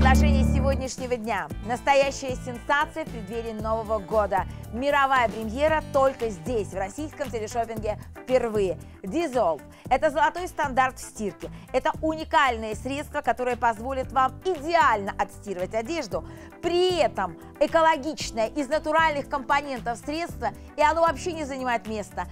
предложений сегодняшнего дня. Настоящая сенсация в преддверии Нового года. Мировая премьера только здесь, в российском телешопинге впервые. Dissolve – это золотой стандарт в стирке. Это уникальное средство, которое позволит вам идеально отстирывать одежду. При этом экологичное, из натуральных компонентов средство, и оно вообще не занимает места.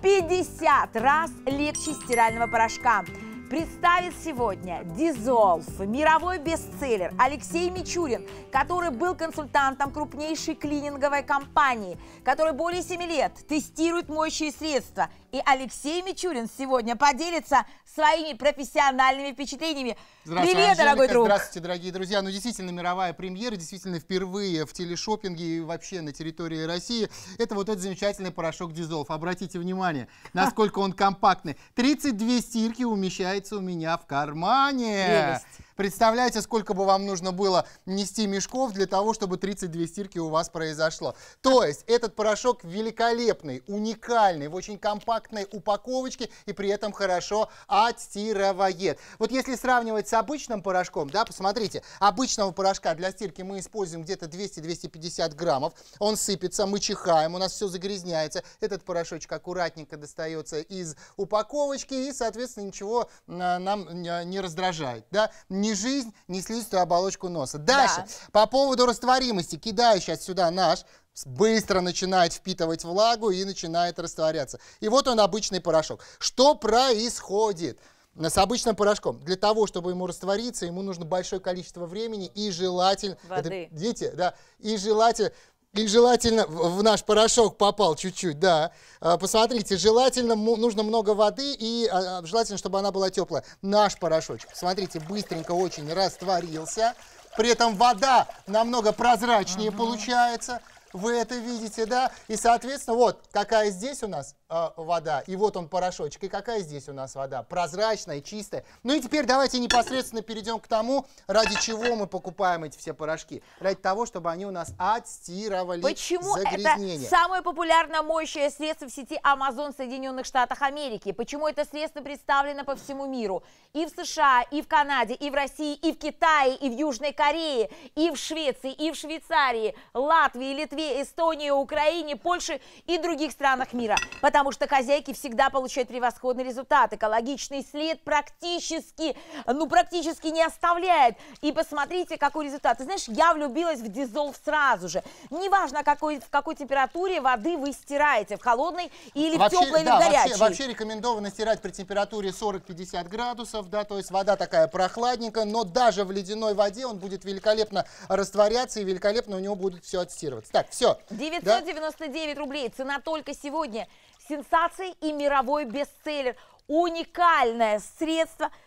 50 раз легче стирального порошка представит сегодня «Дизолф», мировой бестселлер Алексей Мичурин, который был консультантом крупнейшей клининговой компании, который более 7 лет тестирует моющие средства – и Алексей Мичурин сегодня поделится своими профессиональными впечатлениями. Здравствуйте, Привет, Анжелика, дорогой друг. Здравствуйте, дорогие друзья. Ну, действительно, мировая премьера, действительно, впервые в телешопинге и вообще на территории России. Это вот этот замечательный порошок Дизолф. Обратите внимание, насколько он компактный. 32 стирки умещается у меня в кармане. Прелесть. Представляете, сколько бы вам нужно было нести мешков для того, чтобы 32 стирки у вас произошло. То есть этот порошок великолепный, уникальный, в очень компактной упаковочке и при этом хорошо отстирывает. Вот если сравнивать с обычным порошком, да, посмотрите, обычного порошка для стирки мы используем где-то 200-250 граммов, он сыпется, мы чихаем, у нас все загрязняется, этот порошочек аккуратненько достается из упаковочки и, соответственно, ничего э, нам э, не раздражает, да, ни жизнь, ни слизистую а оболочку носа. Дальше. Да. По поводу растворимости. Кидаю сейчас сюда наш быстро начинает впитывать влагу и начинает растворяться. И вот он обычный порошок. Что происходит? с обычным порошком. Для того, чтобы ему раствориться, ему нужно большое количество времени и желательно... Воды. Это, видите, да, и желательно... И желательно, в наш порошок попал чуть-чуть, да. А, посмотрите, желательно, нужно много воды и а, а, желательно, чтобы она была теплая. Наш порошочек, смотрите, быстренько очень растворился. При этом вода намного прозрачнее угу. получается вы это видите, да? И, соответственно, вот какая здесь у нас э, вода, и вот он порошочек, и какая здесь у нас вода, прозрачная, чистая. Ну и теперь давайте непосредственно перейдем к тому, ради чего мы покупаем эти все порошки. Ради того, чтобы они у нас отстирывали Почему загрязнение. это самое популярное моющее средство в сети Amazon в Соединенных Штатах Америки? Почему это средство представлено по всему миру? И в США, и в Канаде, и в России, и в Китае, и в Южной Корее, и в Швеции, и в Швейцарии, Латвии, Литве, Латвии, Эстонии, Украине, Польше и других странах мира. Потому что хозяйки всегда получают превосходный результат. Экологичный след практически, ну практически не оставляет. И посмотрите, какой результат. Ты знаешь, я влюбилась в дизолв сразу же. Неважно, какой, в какой температуре воды вы стираете, в холодной или вообще, в теплой, да, или в горячей. Вообще, вообще рекомендовано стирать при температуре 40-50 градусов, да, то есть вода такая прохладненькая, но даже в ледяной воде он будет великолепно растворяться и великолепно у него будет все отстирываться. Так, все. 999 да? рублей. Цена только сегодня. Сенсации и мировой бестселлер. Уникальное средство –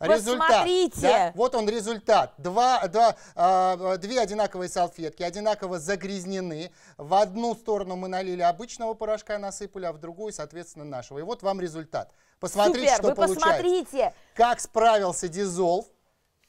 Результат, Посмотрите. Да? Вот он результат. Два, два, э, две одинаковые салфетки, одинаково загрязнены. В одну сторону мы налили обычного порошка, насыпали, а в другую, соответственно, нашего. И вот вам результат. Посмотрите, Супер, что вы получается. посмотрите. Как справился дизолв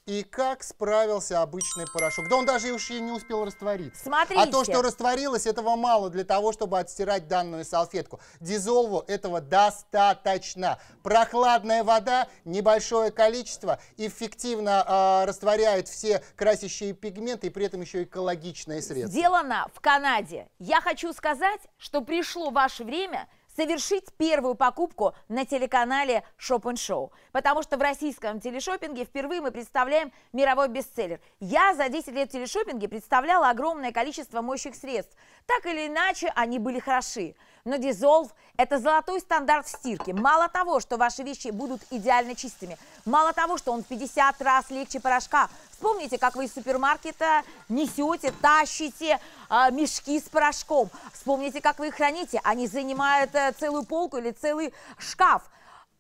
и как справился обычный порошок? Да он даже уж не успел раствориться. Смотрите. А то, что растворилось, этого мало для того, чтобы отстирать данную салфетку. Дизолву этого достаточно. Прохладная вода, небольшое количество, эффективно э, растворяет все красящие пигменты и при этом еще экологичные средства. Сделано в Канаде. Я хочу сказать, что пришло ваше время – совершить первую покупку на телеканале Шопен Шоу. Потому что в российском телешопинге впервые мы представляем мировой бестселлер. Я за 10 лет в телешопинге представляла огромное количество моющих средств. Так или иначе, они были хороши. Но Дизолв – это золотой стандарт в стирке. Мало того, что ваши вещи будут идеально чистыми, мало того, что он в 50 раз легче порошка. Вспомните, как вы из супермаркета несете, тащите э, мешки с порошком. Вспомните, как вы их храните. Они занимают э, целую полку или целый шкаф.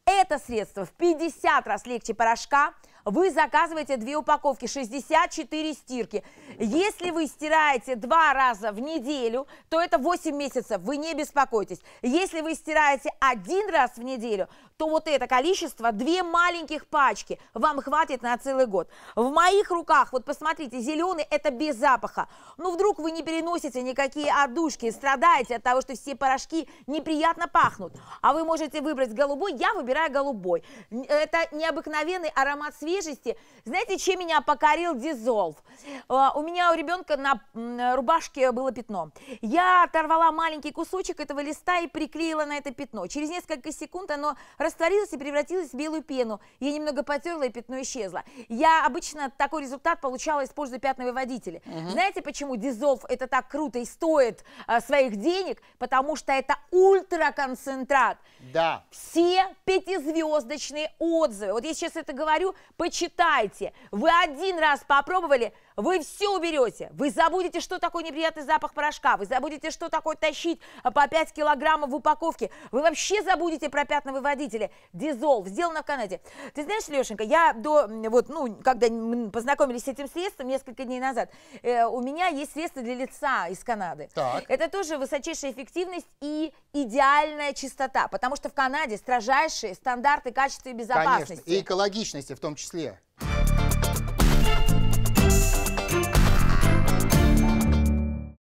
Это средство в 50 раз легче порошка – вы заказываете две упаковки, 64 стирки. Если вы стираете два раза в неделю, то это 8 месяцев, вы не беспокойтесь. Если вы стираете один раз в неделю, то вот это количество, две маленьких пачки, вам хватит на целый год. В моих руках, вот посмотрите, зеленый это без запаха. Ну вдруг вы не переносите никакие отдушки, страдаете от того, что все порошки неприятно пахнут. А вы можете выбрать голубой, я выбираю голубой. Это необыкновенный аромат свежести. Знаете, чем меня покорил дизолв? А, у меня у ребенка на рубашке было пятно. Я оторвала маленький кусочек этого листа и приклеила на это пятно. Через несколько секунд оно растворилась и превратилась в белую пену. Я немного потерла, и пятно исчезло. Я обычно такой результат получала, используя пятновыводители. Угу. Знаете, почему дизолф это так круто и стоит а, своих денег? Потому что это ультраконцентрат. Да. Все пятизвездочные отзывы. Вот я сейчас это говорю, почитайте. Вы один раз попробовали, вы все уберете, вы забудете, что такое неприятный запах порошка, вы забудете, что такое тащить э, по 5 килограммов в упаковке, вы вообще забудете про пятновыводители. Дизол, сделано в Канаде. Ты знаешь, Лешенька, я до, вот, ну, когда мы познакомились с этим средством несколько дней назад, э, у меня есть средство для лица из Канады. Так. Это тоже высочайшая эффективность и идеальная чистота, потому что в Канаде строжайшие стандарты качества и безопасности. Конечно, и экологичности в том числе.